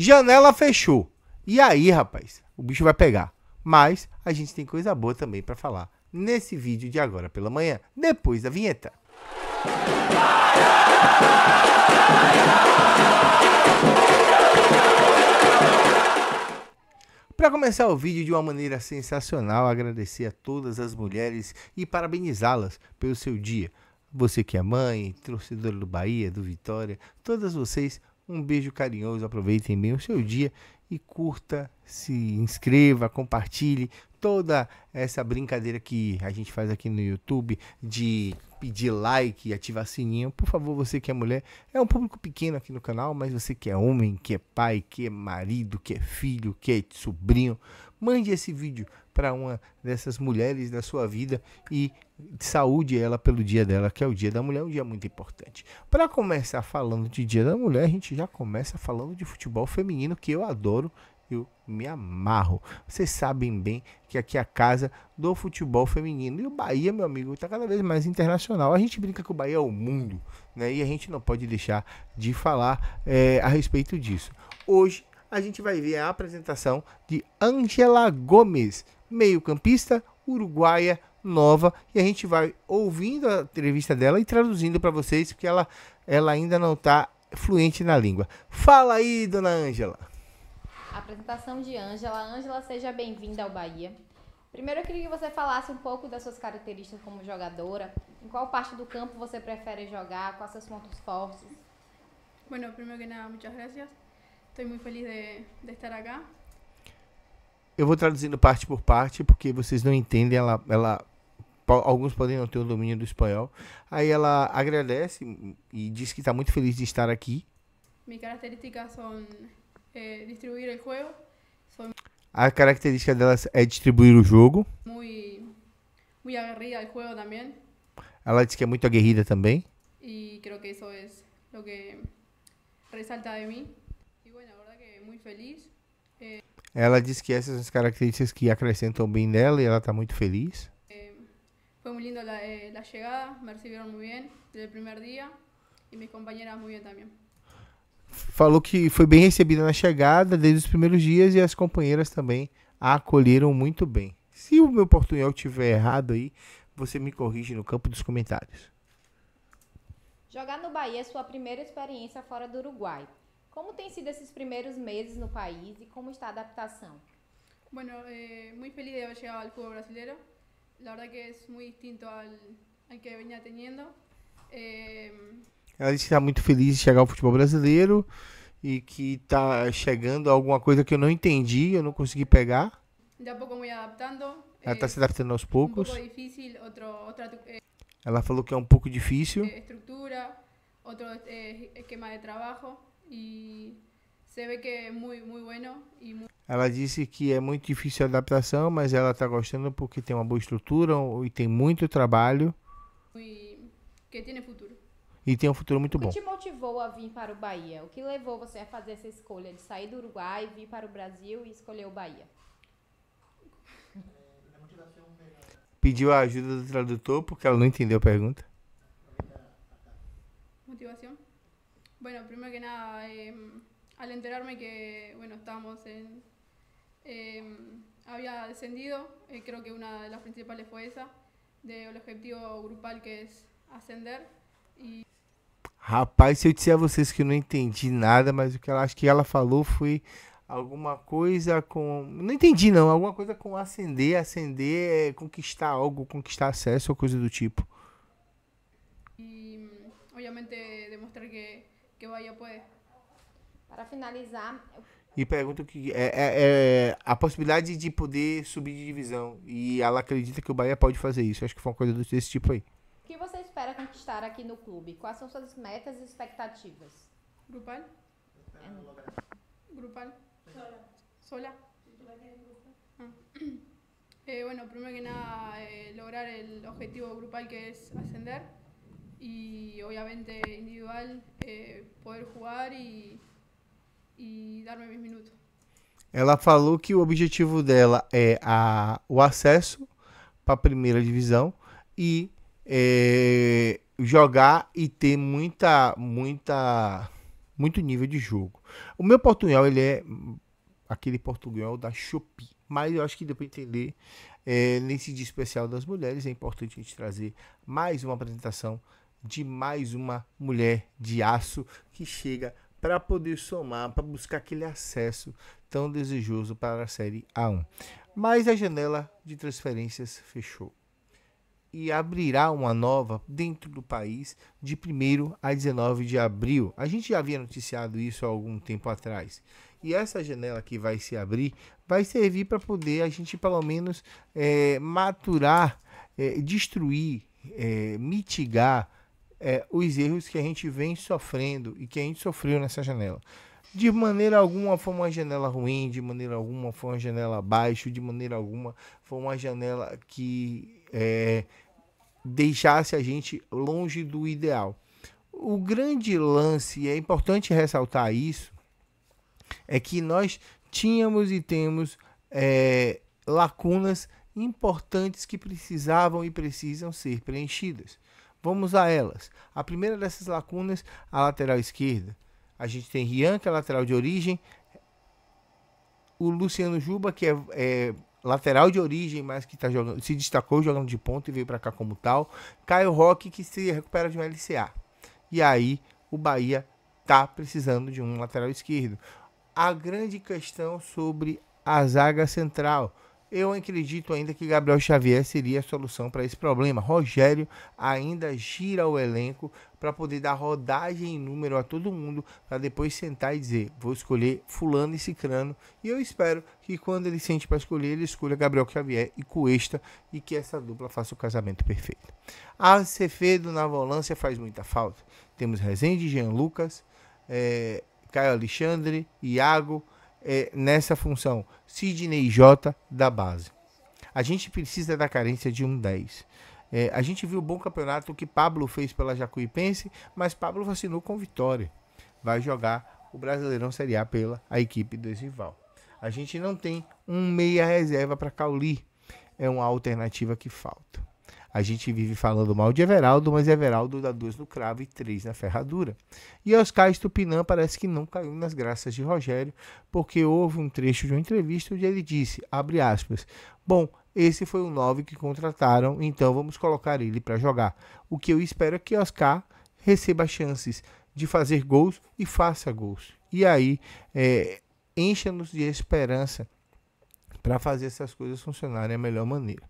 Janela fechou. E aí, rapaz, o bicho vai pegar. Mas a gente tem coisa boa também para falar nesse vídeo de agora pela manhã, depois da vinheta. Para começar o vídeo de uma maneira sensacional, agradecer a todas as mulheres e parabenizá-las pelo seu dia. Você que é mãe, torcedora do Bahia, do Vitória, todas vocês, um beijo carinhoso, aproveitem bem o seu dia e curta, se inscreva, compartilhe toda essa brincadeira que a gente faz aqui no YouTube de pedir like, ativar sininho. Por favor, você que é mulher, é um público pequeno aqui no canal, mas você que é homem, que é pai, que é marido, que é filho, que é sobrinho, mande esse vídeo para uma dessas mulheres da sua vida e saúde ela pelo dia dela, que é o Dia da Mulher, um dia muito importante. Para começar falando de Dia da Mulher, a gente já começa falando de futebol feminino, que eu adoro eu me amarro. Vocês sabem bem que aqui é a casa do futebol feminino. E o Bahia, meu amigo, está cada vez mais internacional. A gente brinca que o Bahia é o mundo, né? E a gente não pode deixar de falar é, a respeito disso. Hoje a gente vai ver a apresentação de Angela Gomes, meio-campista uruguaia nova, e a gente vai ouvindo a entrevista dela e traduzindo para vocês, porque ela, ela ainda não está fluente na língua. Fala aí, dona Ângela. Apresentação de Ângela. Ângela, seja bem-vinda ao Bahia. Primeiro eu queria que você falasse um pouco das suas características como jogadora. Em qual parte do campo você prefere jogar? Quais são seus pontos fortes? Bueno, primeiro que nada, muchas gracias. Estou muito feliz de, de estar aqui. Eu vou traduzindo parte por parte, porque vocês não entendem, ela, ela alguns podem não ter o domínio do espanhol. Aí ela agradece e diz que está muito feliz de estar aqui. Minhas características são eh, distribuir o jogo. Sou... A característica dela é distribuir o jogo. Muito, muito aguerrida ao jogo também. Ela diz que é muito aguerrida também. E acho que isso é o que ressalta de mim. Eh, ela diz que essas são as características que acrescentam bem dela e ela está muito feliz. Eh, foi muito lindo a chegada, eh, me receberam muito bem desde o primeiro dia e minhas companheiras muito bem também. Falou que foi bem recebida na chegada desde os primeiros dias e as companheiras também a acolheram muito bem. Se o meu portunhol tiver errado aí, você me corrige no campo dos comentários. Jogar no Bahia é sua primeira experiência fora do Uruguai. Como tem sido esses primeiros meses no país e como está a adaptação? Bueno, eh, muy feliz de haber llegado al fútbol brasileño. La verdad que es muy distinto al, al que venía teniendo. Eh... Ela disse que está muito feliz de chegar ao futebol brasileiro e que está chegando a alguma coisa que eu não entendi, eu não consegui pegar. De a pouco me adaptando. Ela está eh, se adaptando aos poucos. Um pouco difícil, outro, outra, eh, Ela falou que é um pouco difícil. Eh, Estrutura, outro eh, esquema de trabalho e você vê que é muito, muito bueno e muito... Ela disse que é muito difícil a adaptação, mas ela está gostando porque tem uma boa estrutura e tem muito trabalho. E que tem futuro. E tem um futuro muito bom. O que te motivou a vir para o Bahia? O que levou você a fazer essa escolha de sair do Uruguai, vir para o Brasil e escolher o Bahia? Pediu a ajuda do tradutor porque ela não entendeu a pergunta. Motivação? Bueno, primero que nada, eh, al enterarme que, bueno, estábamos en... Eh, había descendido, eh, creo que una de las principales fue esa, del objetivo grupal que es ascender. Rapaz, se eu disser a vocês que eu não entendi nada, mas o que ela acho que ela falou foi alguma coisa com. Não entendi, não. Alguma coisa com ascender. Ascender é conquistar algo, conquistar acesso ou coisa do tipo. E, mm, obviamente, demonstrar que que o Bahia puede. Para finalizar. E pergunta que é, é, é, a possibilidade de poder subir de divisão. E ela acredita que o Bahia pode fazer isso. Acho que foi uma coisa desse tipo aí. O que você espera conquistar aqui no clube? Quais são suas metas e expectativas? Grupal. É. Grupal. Sola. Sola. Ah. Eh, bueno, primero que nada, eh, lograr el objetivo grupal que es ascender y obviamente individual eh, poder jugar y, y darme mis minutos. Ela falou que o objetivo dela é a, o acesso para a primeira divisão e é, jogar e ter muita, muita, muito nível de jogo. O meu portunhol ele é aquele portunhol da Shopee, mas eu acho que deu para entender é, nesse dia especial das mulheres é importante a gente trazer mais uma apresentação de mais uma mulher de aço que chega para poder somar, para buscar aquele acesso tão desejoso para a Série A1. Mas a janela de transferências fechou e abrirá uma nova dentro do país de 1 a 19 de abril. A gente já havia noticiado isso há algum tempo atrás. E essa janela que vai se abrir vai servir para poder a gente, pelo menos, é, maturar, é, destruir, é, mitigar é, os erros que a gente vem sofrendo e que a gente sofreu nessa janela. De maneira alguma foi uma janela ruim, de maneira alguma foi uma janela abaixo, de maneira alguma foi uma janela que é, deixasse a gente longe do ideal. O grande lance, e é importante ressaltar isso, é que nós tínhamos e temos é, lacunas importantes que precisavam e precisam ser preenchidas. Vamos a elas. A primeira dessas lacunas, a lateral esquerda. A gente tem Rian, que é lateral de origem. O Luciano Juba, que é, é lateral de origem, mas que tá jogando, se destacou jogando de ponta e veio para cá como tal. Caio Roque, que se recupera de um LCA. E aí, o Bahia tá precisando de um lateral esquerdo. A grande questão sobre a zaga central. Eu acredito ainda que Gabriel Xavier seria a solução para esse problema. Rogério ainda gira o elenco para poder dar rodagem em número a todo mundo, para depois sentar e dizer: vou escolher Fulano e Cicrano. E eu espero que quando ele sente para escolher, ele escolha Gabriel Xavier e Cuesta e que essa dupla faça o casamento perfeito. A Cefedo na volância faz muita falta. Temos Rezende, Jean Lucas, é, Caio Alexandre, Iago é, nessa função Sidney J da base. A gente precisa da carência de um 10. É, a gente viu o bom campeonato que Pablo fez pela Jacuipense, mas Pablo vacinou com vitória. Vai jogar o Brasileirão Série A pela a equipe do rival. A gente não tem um meia reserva para Cauli. É uma alternativa que falta. A gente vive falando mal de Everaldo, mas Everaldo dá duas no cravo e três na ferradura. E Oscar Estupinã parece que não caiu nas graças de Rogério, porque houve um trecho de uma entrevista onde ele disse, abre aspas, bom, esse foi o 9 que contrataram, então vamos colocar ele para jogar. O que eu espero é que Oscar receba chances de fazer gols e faça gols. E aí, é, encha-nos de esperança para fazer essas coisas funcionarem da melhor maneira.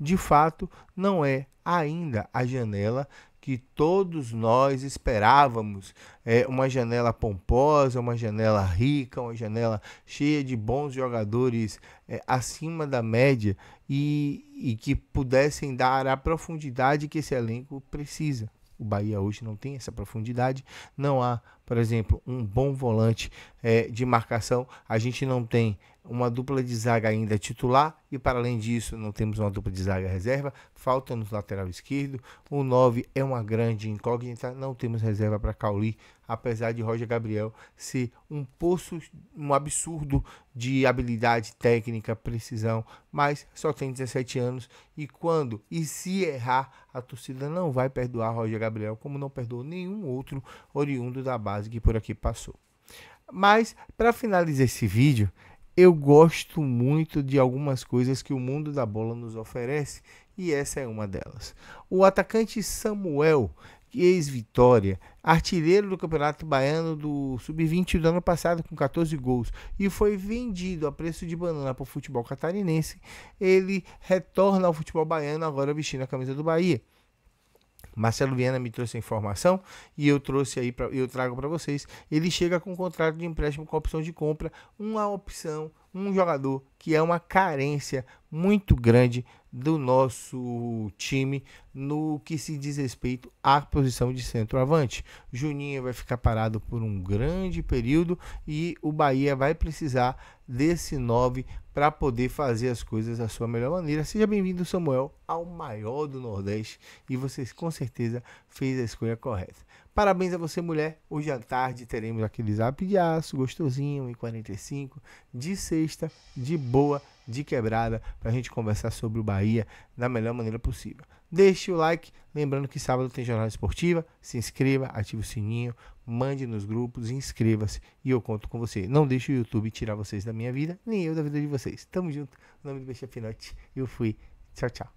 De fato, não é ainda a janela que todos nós esperávamos. É uma janela pomposa, uma janela rica, uma janela cheia de bons jogadores é, acima da média e, e que pudessem dar a profundidade que esse elenco precisa. O Bahia hoje não tem essa profundidade, não há por exemplo, um bom volante é, de marcação. A gente não tem uma dupla de zaga ainda titular e, para além disso, não temos uma dupla de zaga reserva. Falta nos lateral esquerdo. O 9 é uma grande incógnita. Não temos reserva para Cauli, apesar de Roger Gabriel ser um poço, um absurdo de habilidade técnica, precisão, mas só tem 17 anos. E quando e se errar, a torcida não vai perdoar Roger Gabriel, como não perdoou nenhum outro oriundo da base fase que por aqui passou. Mas, para finalizar esse vídeo, eu gosto muito de algumas coisas que o mundo da bola nos oferece e essa é uma delas. O atacante Samuel, ex-Vitória, artilheiro do Campeonato Baiano do Sub-20 do ano passado com 14 gols e foi vendido a preço de banana para o futebol catarinense, ele retorna ao futebol baiano agora vestindo a camisa do Bahia. Marcelo Viana me trouxe a informação e eu trouxe aí pra, eu trago para vocês. Ele chega com um contrato de empréstimo com opção de compra, uma opção um jogador que é uma carência muito grande do nosso time no que se diz respeito à posição de centroavante. Juninho vai ficar parado por um grande período e o Bahia vai precisar desse 9 para poder fazer as coisas da sua melhor maneira. Seja bem-vindo, Samuel, ao maior do Nordeste e você com certeza fez a escolha correta. Parabéns a você, mulher. Hoje à tarde teremos aquele zap de aço gostosinho em 45, de sexta, de boa, de quebrada, para a gente conversar sobre o Bahia da melhor maneira possível. Deixe o like, lembrando que sábado tem jornada esportiva. Se inscreva, ative o sininho, mande nos grupos, inscreva-se e eu conto com você. Não deixe o YouTube tirar vocês da minha vida, nem eu da vida de vocês. Tamo junto. O nome do Beixa Pinote. Eu fui. Tchau, tchau.